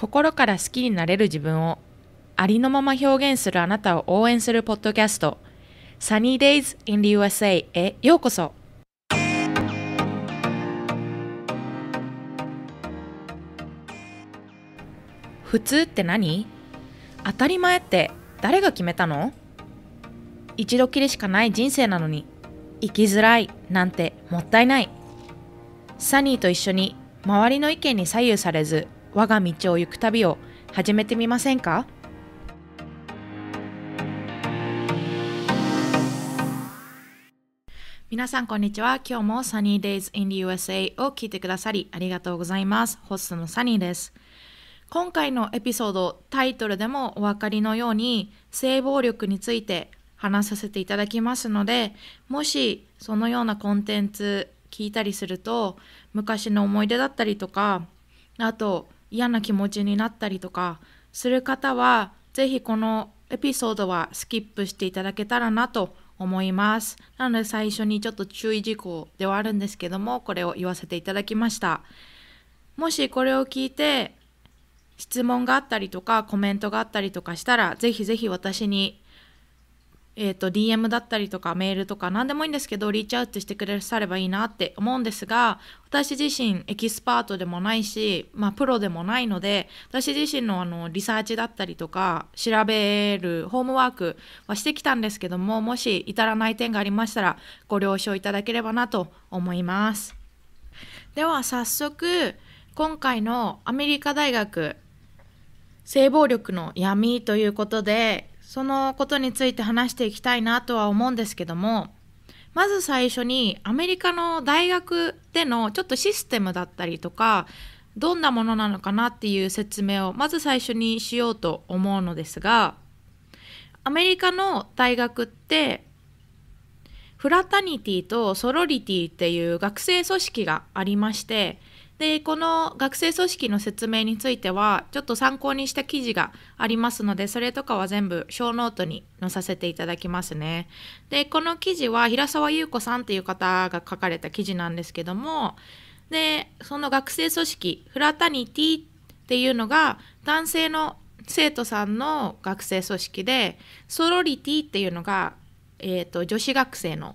心から好きになれる自分をありのまま表現するあなたを応援するポッドキャスト Sunny Days in the USA へようこそ普通って何当たり前って誰が決めたの一度きりしかない人生なのに生きづらいなんてもったいないサニーと一緒に周りの意見に左右されず我が道を行く旅を始めてみませんか皆さん、こんにちは。今日も Sunny Days in the USA を聞いてくださりありがとうございます。ホストのサニーです。今回のエピソード、タイトルでもお分かりのように、性暴力について話させていただきますので、もしそのようなコンテンツ聞いたりすると、昔の思い出だったりとか、あと、嫌な気持ちになったりとかする方は是非このエピソードはスキップしていただけたらなと思います。なので最初にちょっと注意事項ではあるんですけどもこれを言わせていただきました。もしこれを聞いて質問があったりとかコメントがあったりとかしたら是非是非私にえーと、DM だったりとかメールとか何でもいいんですけどリーチアウトしてくださればいいなって思うんですが私自身エキスパートでもないし、まあ、プロでもないので私自身のあのリサーチだったりとか調べるホームワークはしてきたんですけどももし至らない点がありましたらご了承いただければなと思います。では早速今回のアメリカ大学性暴力の闇ということでそのことについて話していきたいなとは思うんですけどもまず最初にアメリカの大学でのちょっとシステムだったりとかどんなものなのかなっていう説明をまず最初にしようと思うのですがアメリカの大学ってフラタニティとソロリティっていう学生組織がありましてでこの学生組織の説明についてはちょっと参考にした記事がありますのでそれとかは全部小ノートに載させていただきますね。でこの記事は平沢優子さんっていう方が書かれた記事なんですけどもでその学生組織フラタニティっていうのが男性の生徒さんの学生組織でソロリティっていうのが、えーと女子学生の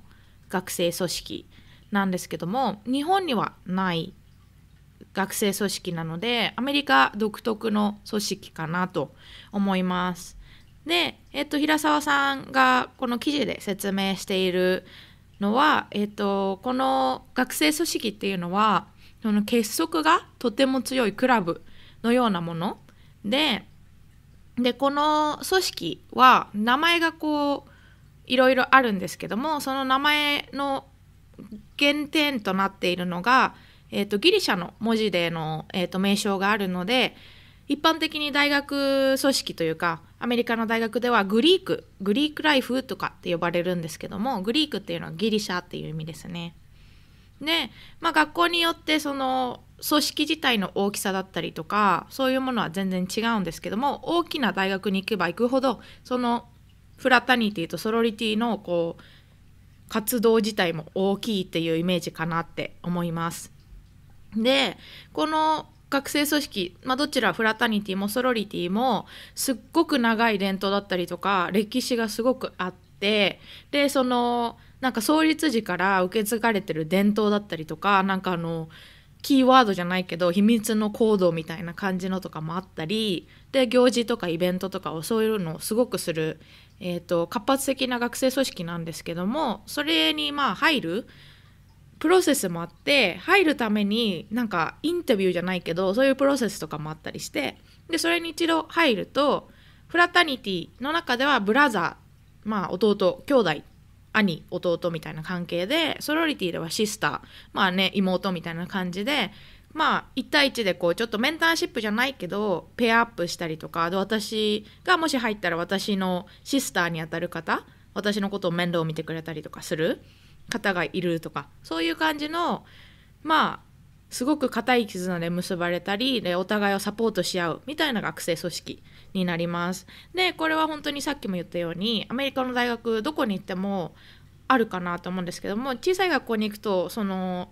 学生組織なんですけども日本にはない学生組織なのでアメリカ独特の組織かなと思います。で、えっと、平沢さんがこの記事で説明しているのは、えっと、この学生組織っていうのはその結束がとても強いクラブのようなものででこの組織は名前がこういろいろあるんですけどもその名前の原点となっているのがえーと、ギリシャの文字での、えーと名称があるので一般的に大学組織というかアメリカの大学ではグリークグリークライフとかって呼ばれるんですけどもグリークっていうのはギリシャっていう意味ですね。で、まあ、学校によってその組織自体の大きさだったりとかそういうものは全然違うんですけども大きな大学に行けば行くほどそのフラタニティとソロリティのこう活動自体も大きいっていうイメージかなって思います。でこの学生組織、まあ、どちらフラタニティもソロリティもすっごく長い伝統だったりとか歴史がすごくあってでそのなんか創立時から受け継がれてる伝統だったりとかなんかあのキーワードじゃないけど秘密の行動みたいな感じのとかもあったりで行事とかイベントとかをそういうのをすごくする、えーと、活発的な学生組織なんですけどもそれにまあ入るプロセスもあって入るためになんかインタビューじゃないけどそういうプロセスとかもあったりしてでそれに一度入るとフラタニティの中ではブラザーまあ弟兄弟兄弟みたいな関係でソロリティではシスターまあね妹みたいな感じでまあ1対1でこうちょっとメンターシップじゃないけどペアアップしたりとかで私がもし入ったら私のシスターにあたる方私のことを面倒を見てくれたりとかする方がいるとかそういう感じのまあすごく固い絆で結ばれたりでお互いをサポートし合うみたいな学生組織になります。でこれは本当にさっきも言ったようにアメリカの大学どこに行ってもあるかなと思うんですけども小さい学校に行くとその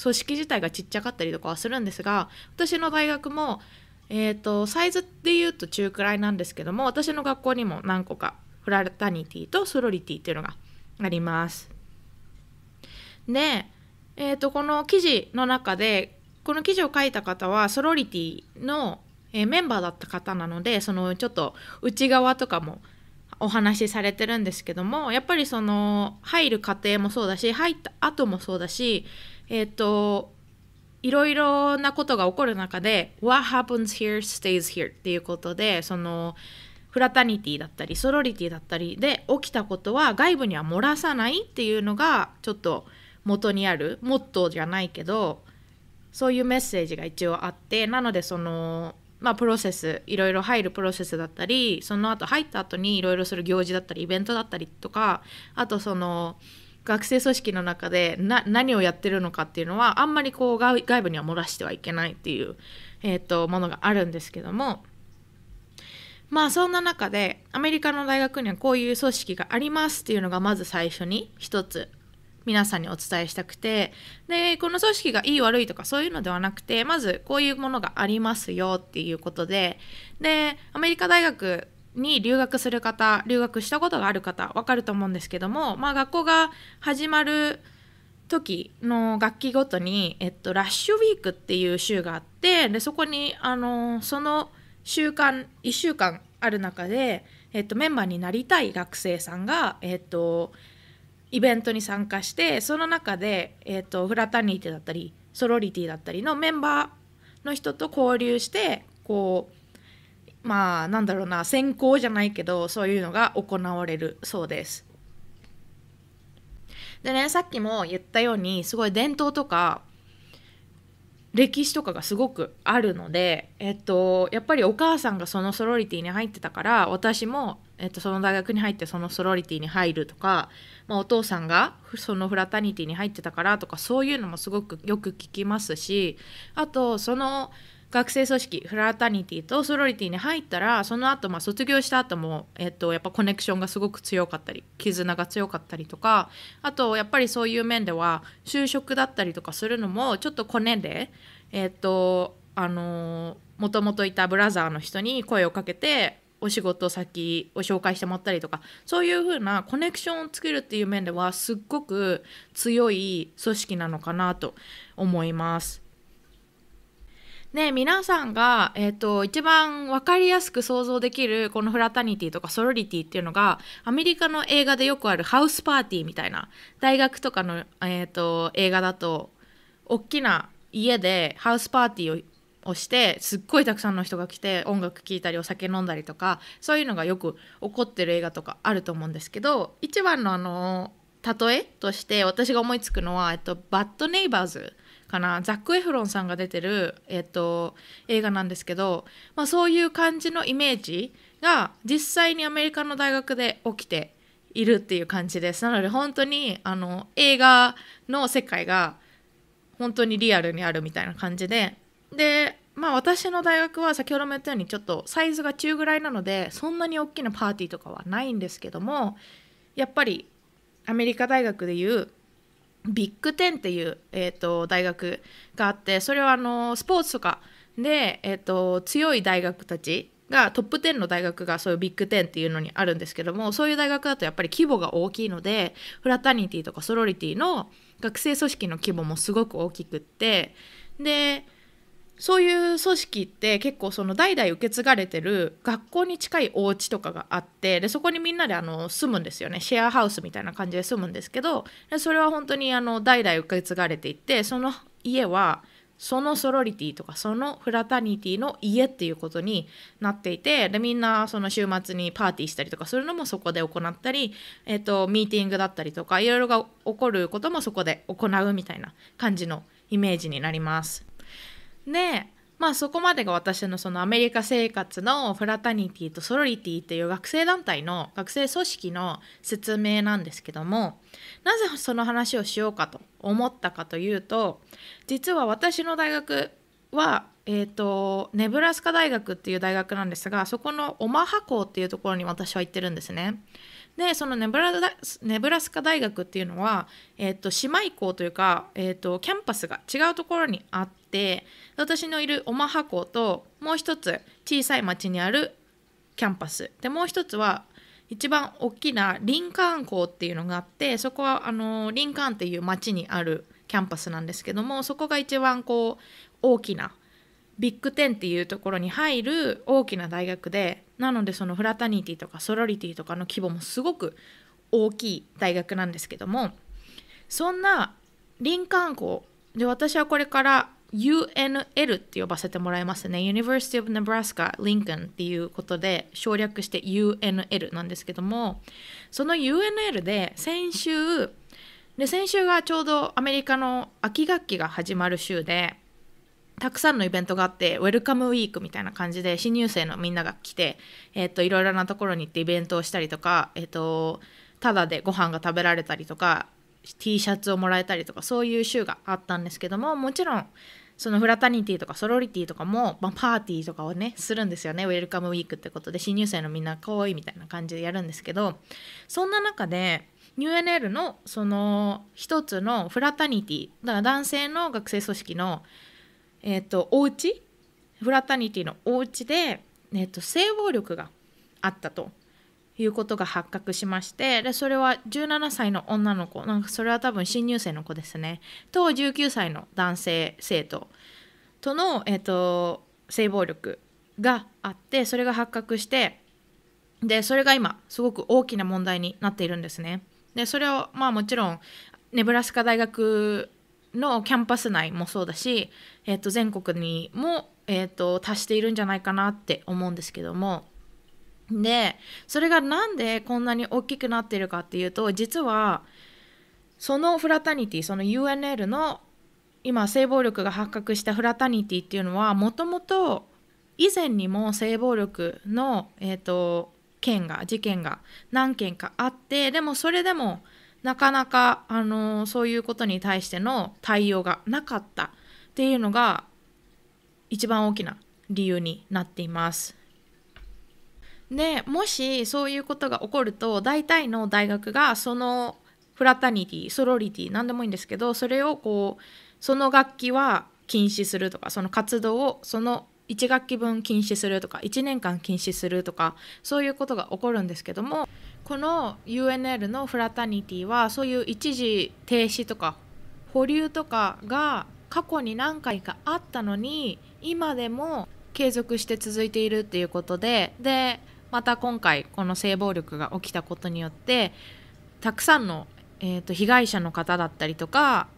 組織自体がちっちゃかったりとかはするんですが私の大学も、えーと、サイズでいうと中くらいなんですけども私の学校にも何個かフラタニティとソロリティっていうのがあります。で、えー、とこの記事の中でこの記事を書いた方はソロリティの、えー、メンバーだった方なのでそのちょっと内側とかもお話しされてるんですけどもやっぱりその入る過程もそうだし入った後もそうだしえっ、ー、といろいろなことが起こる中で「What happens here stays here」っていうことでそのフラタニティだったりソロリティだったりで起きたことは外部には漏らさないっていうのがちょっと元にあるモットーじゃないけどそういうメッセージが一応あってなのでそのまあプロセスいろいろ入るプロセスだったりその後入った後にいろいろする行事だったりイベントだったりとかあとその学生組織の中で何をやってるのかっていうのはあんまりこう外部には漏らしてはいけないっていう、えーと、とものがあるんですけどもまあそんな中でアメリカの大学にはこういう組織がありますっていうのがまず最初に一つ皆さんにお伝えしたくてでこの組織がいい悪いとかそういうのではなくてまずこういうものがありますよっていうことででアメリカ大学に留学する方留学したことがある方分かると思うんですけども、まあ、学校が始まる時の楽器ごとに、えっと、ラッシュウィークっていう週があってでそこにあのその週間1週間ある中で、えっと、メンバーになりたい学生さんが、えっと、イベントに参加してその中で、えーと、フラタニティだったりソロリティだったりのメンバーの人と交流してこうまあなんだろうな選考じゃないけどそういうのが行われるそうです。でねさっきも言ったようにすごい伝統とか歴史とかがすごくあるので、えっと、やっぱりお母さんがそのソロリティに入ってたから私も、えっと、その大学に入ってそのソロリティに入るとか、まあ、お父さんがそのフラタニティに入ってたからとかそういうのもすごくよく聞きますしあとその学生組織フラタニティとソロリティに入ったらその後、まあ卒業した後も、えっと、やっぱコネクションがすごく強かったり絆が強かったりとかあとやっぱりそういう面では就職だったりとかするのもちょっとコネでえっとあのもともといたブラザーの人に声をかけてお仕事先を紹介してもらったりとかそういうふうなコネクションを作るっていう面ではすっごく強い組織なのかなと思います。ね、皆さんが、えーと、一番分かりやすく想像できるこのフラタニティとかソロリティっていうのがアメリカの映画でよくあるハウスパーティーみたいな大学とかの、えーと、と映画だと大きな家でハウスパーティーををしてすっごいたくさんの人が来て音楽聴いたりお酒飲んだりとかそういうのがよく起こってる映画とかあると思うんですけど一番のあの例えとして私が思いつくのは、えっと、バッドネイバーズかなザック・エフロンさんが出てる、えっと、映画なんですけど、まあ、そういう感じのイメージが実際にアメリカの大学で起きているっていう感じですなので本当にあの映画の世界が本当にリアルにあるみたいな感じででまあ私の大学は先ほども言ったようにちょっとサイズが中ぐらいなのでそんなに大きなパーティーとかはないんですけどもやっぱりアメリカ大学でいうビッグテンっていう、えーと、大学があってそれはあのスポーツとかで、えーと、強い大学たちがトップ10の大学がそういうビッグ10っていうのにあるんですけどもそういう大学だとやっぱり規模が大きいのでフラタニティとかソロリティの学生組織の規模もすごく大きくってでそういう組織って結構その代々受け継がれてる学校に近いお家とかがあってでそこにみんなであの住むんですよねシェアハウスみたいな感じで住むんですけどでそれは本当にあの代々受け継がれていてその家はそのソロリティとかそのフラタニティの家っていうことになっていてでみんなその週末にパーティーしたりとかするのもそこで行ったり、えーと、ミーティングだったりとかいろいろが起こることもそこで行うみたいな感じのイメージになります。でまあそこまでが私のそのアメリカ生活のフラタニティとソロリティっていう学生団体の学生組織の説明なんですけどもなぜその話をしようかと思ったかというと実は私の大学はえーと、とネブラスカ大学っていう大学なんですがそこのオマハ校っていうところに私は行ってるんですね。でそのネブラネブラスカ大学っていうのは、えーと、姉妹校というか、えーと、キャンパスが違うところにあって私のいるオマハ校ともう一つ小さい町にあるキャンパスでもう一つは一番大きなリンカーン校っていうのがあってそこはあのリンカーンっていう町にあるキャンパスなんですけどもそこが一番こう大きなビッグ10っていうところに入る大きな大学でなのでそのフラタニティとかソロリティとかの規模もすごく大きい大学なんですけどもそんな林間校で私はこれから UNL って呼ばせてもらいますね University of Nebraska Lincoln っていうことで省略して UNL なんですけどもその UNL で先週で先週がちょうどアメリカの秋学期が始まる週でたくさんのイベントがあってウェルカムウィークみたいな感じで新入生のみんなが来て、えーと、いろいろなところに行ってイベントをしたりとか、えーと、ただでご飯が食べられたりとか T シャツをもらえたりとかそういう週があったんですけどももちろんそのフラタニティとかソロリティとかも、まあ、パーティーとかをねするんですよねウェルカムウィークってことで新入生のみんなかわいいみたいな感じでやるんですけどそんな中で UNL のその一つのフラタニティだから男性の学生組織のえっ、ー、とお家フラタニティのお家で、えっ、ー、と性暴力があったということが発覚しましてでそれは17歳の女の子なんかそれは多分新入生の子ですねと19歳の男性生徒との、えーと性暴力があってそれが発覚してでそれが今すごく大きな問題になっているんですね。でそれをまあもちろんネブラスカ大学のキャンパス内もそうだし、えー、と全国にも、えー、と達しているんじゃないかなって思うんですけどもでそれがなんでこんなに大きくなってるかっていうと実はそのフラタニティその UNL の今性暴力が発覚したフラタニティっていうのはもともと以前にも性暴力の、えーと、と件が事件が何件かあってでもそれでもなかなか、あのー、そういうことに対しての対応がなかったっていうのが一番大きな理由になっています。でもしそういうことが起こると大体の大学がそのフラタニティソロリティ何でもいいんですけどそれをこうその楽器は禁止するとかその活動をその1学期分禁止するとか1年間禁止するとかそういうことが起こるんですけどもこの UNL のフラタニティはそういう一時停止とか保留とかが過去に何回かあったのに今でも継続して続いているっていうことででまた今回この性暴力が起きたことによってたくさんの、えーと、被害者の方だったりとか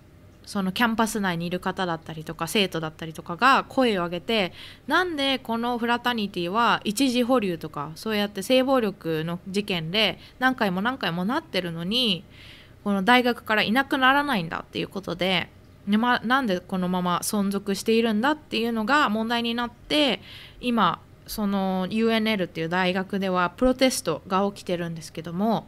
そのキャンパス内にいる方だったりとか生徒だったりとかが声を上げてなんでこのフラタニティは一時保留とかそうやって性暴力の事件で何回も何回もなってるのにこの大学からいなくならないんだっていうことで、ねま、なんでこのまま存続しているんだっていうのが問題になって今その UNL っていう大学ではプロテストが起きてるんですけども。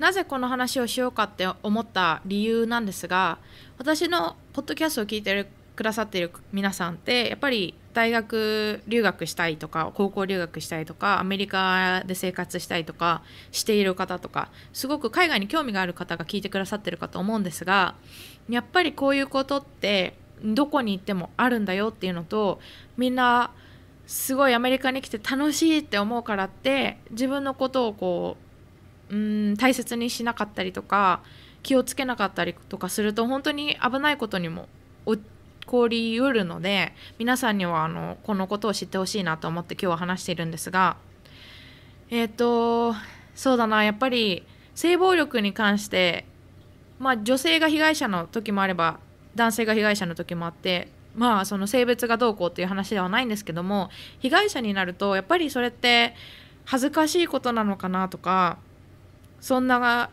なぜこの話をしようかって思った理由なんですが私のポッドキャストを聞いてくださっている皆さんってやっぱり大学留学したいとか高校留学したいとかアメリカで生活したいとかしている方とかすごく海外に興味がある方が聞いてくださってるかと思うんですがやっぱりこういうことってどこに行ってもあるんだよっていうのとみんなすごいアメリカに来て楽しいって思うからって自分のことをこううん大切にしなかったりとか気をつけなかったりとかすると本当に危ないことにも起こりうるので皆さんにはあのこのことを知ってほしいなと思って今日は話しているんですがえっ、ー、とそうだなやっぱり性暴力に関してまあ女性が被害者の時もあれば男性が被害者の時もあってまあその性別がどうこうっていう話ではないんですけども被害者になるとやっぱりそれって恥ずかしいことなのかなとかそんな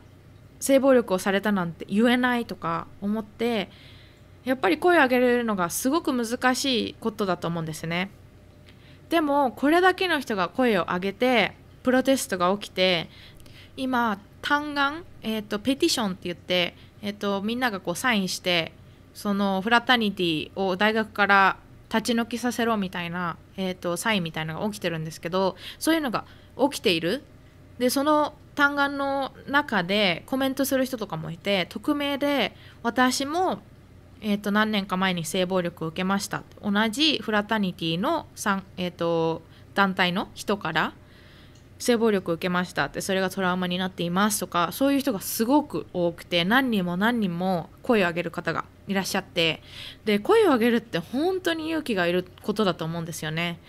性暴力をされたなんて言えないとか思ってやっぱり声を上げるのがすごく難しいことだと思うんですね。でもこれだけの人が声を上げてプロテストが起きて今嘆願、えーと、ペティションって言って、えーと、みんながこうサインしてそのフラタニティを大学から立ち退きさせろみたいな、えーとサインみたいなのが起きてるんですけどそういうのが起きているでその単眼の中でコメントする人とかもいて匿名で私も、えー、と何年か前に性暴力を受けました同じフラタニティの、えーと、団体の人から性暴力を受けましたってそれがトラウマになっていますとかそういう人がすごく多くて何人も何人も声を上げる方がいらっしゃってで声を上げるって本当に勇気がいることだと思うんですよね。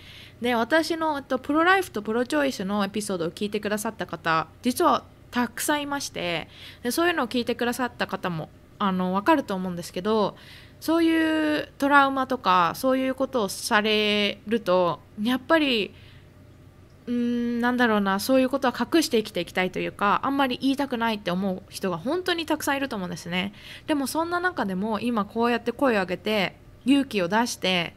で私のとプロライフとプロチョイスのエピソードを聞いてくださった方実はたくさんいましてでそういうのを聞いてくださった方もあの分かると思うんですけどそういうトラウマとかそういうことをされるとやっぱりうんなんだろうなそういうことは隠して生きていきたいというかあんまり言いたくないって思う人が本当にたくさんいると思うんですねでもそんな中でも今こうやって声を上げて勇気を出して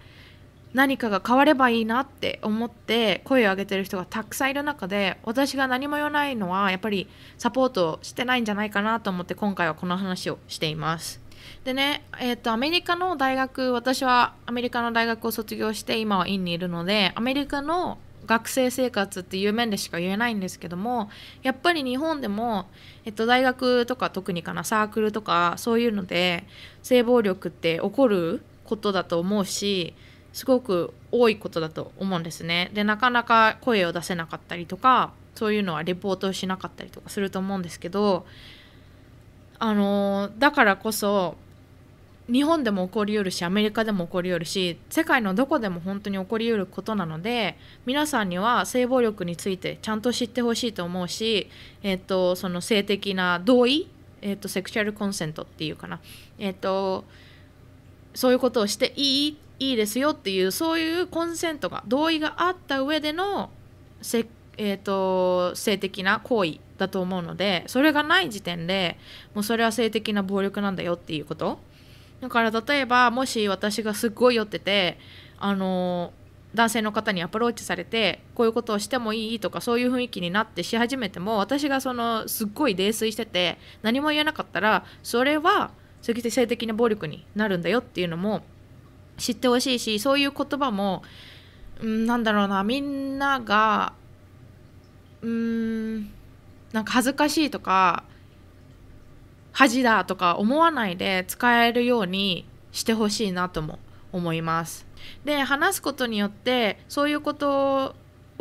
何かが変わればいいなって思って声を上げてる人がたくさんいる中で私が何も言わないのはやっぱりサポートしてないんじゃないかなと思って今回はこの話をしています。でね、えーと、とアメリカの大学私はアメリカの大学を卒業して今は院にいるのでアメリカの学生生活っていう面でしか言えないんですけどもやっぱり日本でも、えっと、大学とか特にかなサークルとかそういうので性暴力って起こることだと思うしすごく多いことだと思うんですね。でなかなか声を出せなかったりとかそういうのはレポートをしなかったりとかすると思うんですけどあのだからこそ日本でも起こりうるしアメリカでも起こりうるし世界のどこでも本当に起こりうることなので皆さんには性暴力についてちゃんと知ってほしいと思うし、えーと、その性的な同意、えーと、セクシュアルコンセントっていうかな、えーと、そういうことをしていいっいいですよっていうそういうコンセントが同意があった上でのせ、えーと、性的な行為だと思うのでそれがない時点でもうそれは性的な暴力なんだよっていうことだから例えばもし私がすっごい酔っててあの男性の方にアプローチされてこういうことをしてもいいとかそういう雰囲気になってし始めても私がそのすっごい泥酔してて何も言えなかったらそれは性的な暴力になるんだよっていうのも知ってほしいしそういう言葉も、うん、なんだろうなみんながうんなんか恥ずかしいとか恥だとか思わないで使えるようにしてほしいなとも思います。で話すことによってそういうこと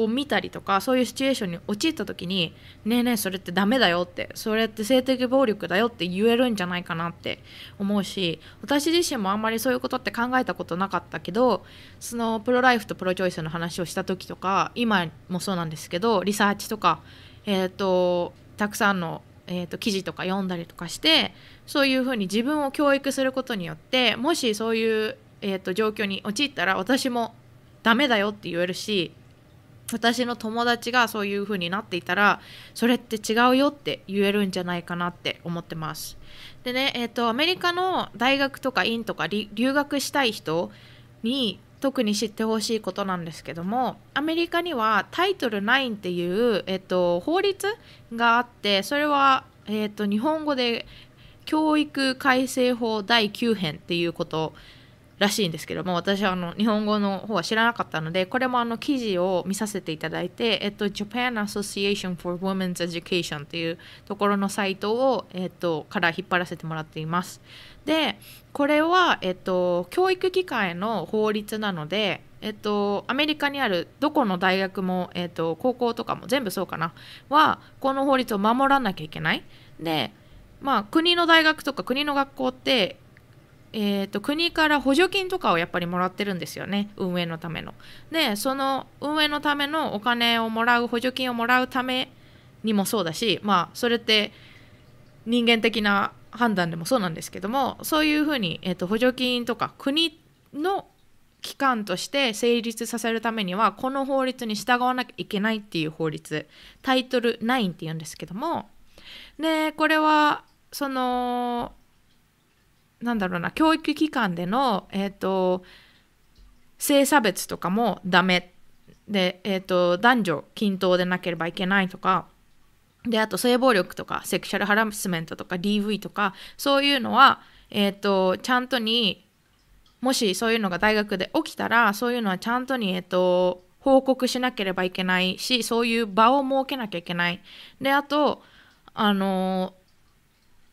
を見たりとかそういうシチュエーションに陥った時に「ねえねえそれってダメだよ」って「それって性的暴力だよ」って言えるんじゃないかなって思うし私自身もあんまりそういうことって考えたことなかったけどそのプロライフとプロチョイスの話をした時とか今もそうなんですけどリサーチとか、えーと、たくさんのえーと、記事とか読んだりとかしてそういうふうに自分を教育することによってもしそういう、えーと、と状況に陥ったら私もダメだよって言えるし私の友達がそういう風になっていたらそれって違うよって言えるんじゃないかなって思ってます。でね、えーと、アメリカの大学とか院とか留学したい人に特に知ってほしいことなんですけどもアメリカにはタイトル9っていう、えーと、法律があってそれは、えーと、と日本語で教育改正法第9編っていうことらしいんですけども私はあの日本語の方は知らなかったのでこれもあの記事を見させていただいて、えっと、Japan Association for Women's Education というところのサイトを、えっと、から引っ張らせてもらっています。でこれは、えっと、教育機関への法律なので、えっと、アメリカにあるどこの大学も、えっと、高校とかも全部そうかなはこの法律を守らなきゃいけない。でまあ、国の大学とか国の学校ってえーと、国から補助金とかをやっぱりもらってるんですよね運営のための。でその運営のためのお金をもらう補助金をもらうためにもそうだしまあそれって人間的な判断でもそうなんですけどもそういうふうに、えーと、補助金とか国の機関として成立させるためにはこの法律に従わなきゃいけないっていう法律タイトル9っていうんですけどもでこれはそのなんだろうな教育機関での、えーと、性差別とかもダメで、えーと、男女均等でなければいけないとかであと性暴力とかセクシャルハラスメントとか DV とかそういうのは、えーと、とちゃんとにもしそういうのが大学で起きたらそういうのはちゃんとに、えー、と報告しなければいけないしそういう場を設けなきゃいけない。であとあのー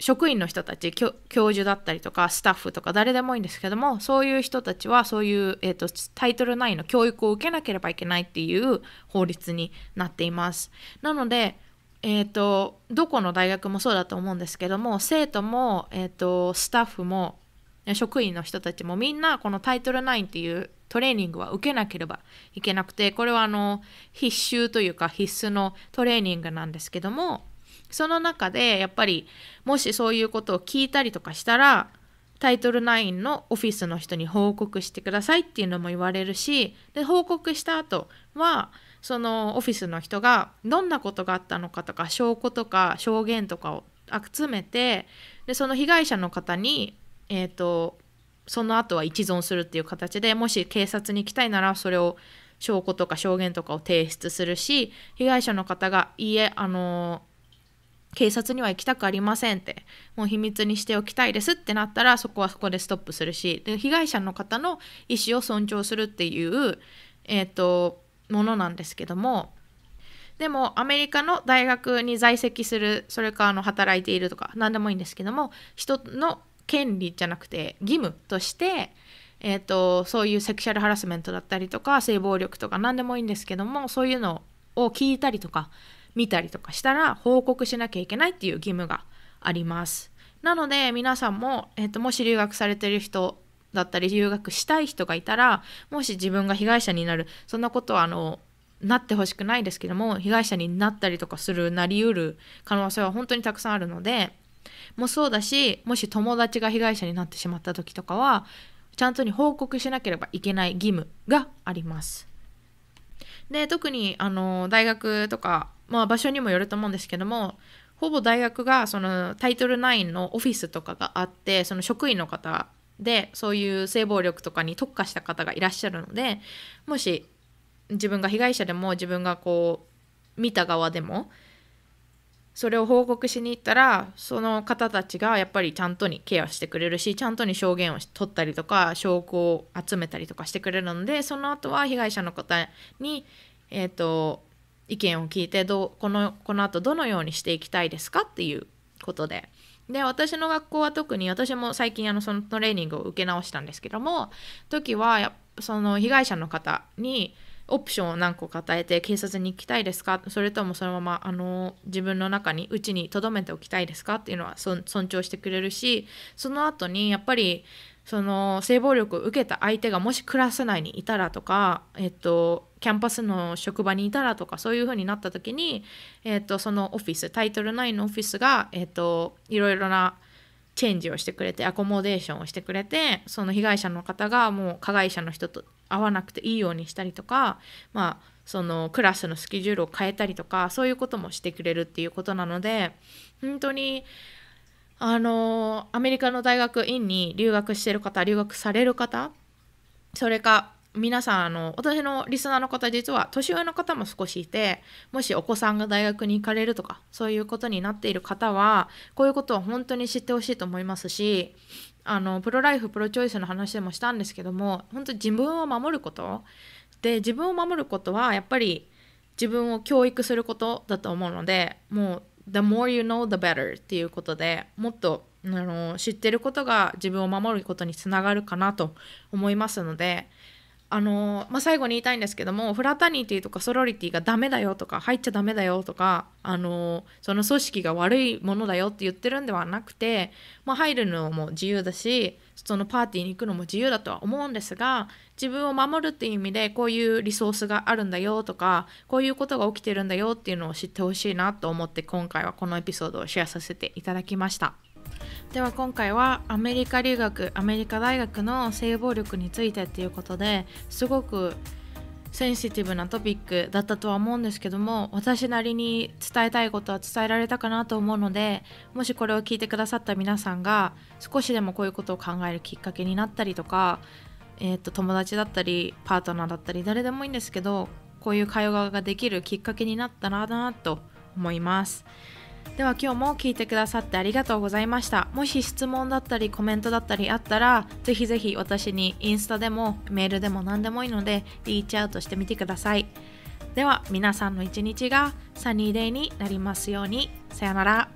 職員の人たち教授だったりとかスタッフとか誰でもいいんですけどもそういう人たちはそういう、えーと、タイトル9の教育を受けなければいけないっていう法律になっていますなので、えーと、どこの大学もそうだと思うんですけども生徒も、えーと、とスタッフも職員の人たちもみんなこのタイトル9っていうトレーニングは受けなければいけなくてこれはあの必修というか必須のトレーニングなんですけどもその中でやっぱりもしそういうことを聞いたりとかしたらタイトル9のオフィスの人に報告してくださいっていうのも言われるしで報告した後はそのオフィスの人がどんなことがあったのかとか証拠とか証言とかを集めてでその被害者の方に、えーと、とその後は一存するっていう形でもし警察に行きたいならそれを証拠とか証言とかを提出するし被害者の方がいいえあの警察には行きたくありませんってもう秘密にしておきたいですってなったらそこはそこでストップするしで被害者の方の意思を尊重するっていう、えーと、ものなんですけどもでもアメリカの大学に在籍するそれかあの働いているとか何でもいいんですけども人の権利じゃなくて義務としてえーとそういうセクシャルハラスメントだったりとか性暴力とか何でもいいんですけどもそういうのを聞いたりとか見たりとかしたら報告しなきゃいけないっていう義務があります。なので皆さんも、えっと、もし留学されてる人だったり留学したい人がいたらもし自分が被害者になるそんなことはあのなってほしくないですけども被害者になったりとかするなりうる可能性は本当にたくさんあるのでもそうだしもし友達が被害者になってしまった時とかはちゃんとに報告しなければいけない義務があります。で特にあの大学とかまあ、場所にもよると思うんですけどもほぼ大学がそのタイトル9のオフィスとかがあってその職員の方でそういう性暴力とかに特化した方がいらっしゃるのでもし自分が被害者でも自分がこう見た側でもそれを報告しに行ったらその方たちがやっぱりちゃんとにケアしてくれるしちゃんとに証言を取ったりとか証拠を集めたりとかしてくれるのでその後は被害者の方にえっ、ー、と意見を聞いてどうこのこの後どのようにしていきたいですかっていうことで。で私の学校は特に私も最近あのそのトレーニングを受け直したんですけども時はその被害者の方にオプションを何個か与えて警察に行きたいですかそれともそのままあの自分の中にうちに留めておきたいですかっていうのは尊重してくれるしその後にやっぱりその性暴力を受けた相手がもしクラス内にいたらとか、えっと、キャンパスの職場にいたらとかそういう風になった時に、えーと、そのオフィスタイトル9のオフィスが、えーと、といろいろなチェンジをしてくれてアコモデーションをしてくれてその被害者の方がもう加害者の人と会わなくていいようにしたりとか、まあ、そのクラスのスケジュールを変えたりとかそういうこともしてくれるっていうことなので本当にあのアメリカの大学院に留学してる方留学される方それか皆さんあの私のリスナーの方実は年上の方も少しいてもしお子さんが大学に行かれるとかそういうことになっている方はこういうことを本当に知ってほしいと思いますしあのプロライフプロチョイスの話でもしたんですけども本当自分を守ることで自分を守ることはやっぱり自分を教育することだと思うのでもう the more you know the better っていうことでもっとあの知ってることが自分を守ることにつながるかなと思いますのであのまあ、最後に言いたいんですけどもフラタニティとかソロリティがダメだよとか入っちゃダメだよとかあのその組織が悪いものだよって言ってるんではなくて、まあ、入るのも自由だしそのパーティーに行くのも自由だとは思うんですが自分を守るっていう意味でこういうリソースがあるんだよとかこういうことが起きてるんだよっていうのを知ってほしいなと思って今回はこのエピソードをシェアさせていただきました。では今回はアメリカ留学アメリカ大学の性暴力についてっていうことですごくセンシティブなトピックだったとは思うんですけども私なりに伝えたいことは伝えられたかなと思うのでもしこれを聞いてくださった皆さんが少しでもこういうことを考えるきっかけになったりとか、えー、と友達だったりパートナーだったり誰でもいいんですけどこういう会話ができるきっかけになったらなと思います。では今日も聞いてくださってありがとうございましたもし質問だったりコメントだったりあったらぜひぜひ私にインスタでもメールでも何でもいいのでリーチアウトしてみてくださいでは皆さんの一日がサニーデイになりますようにさよなら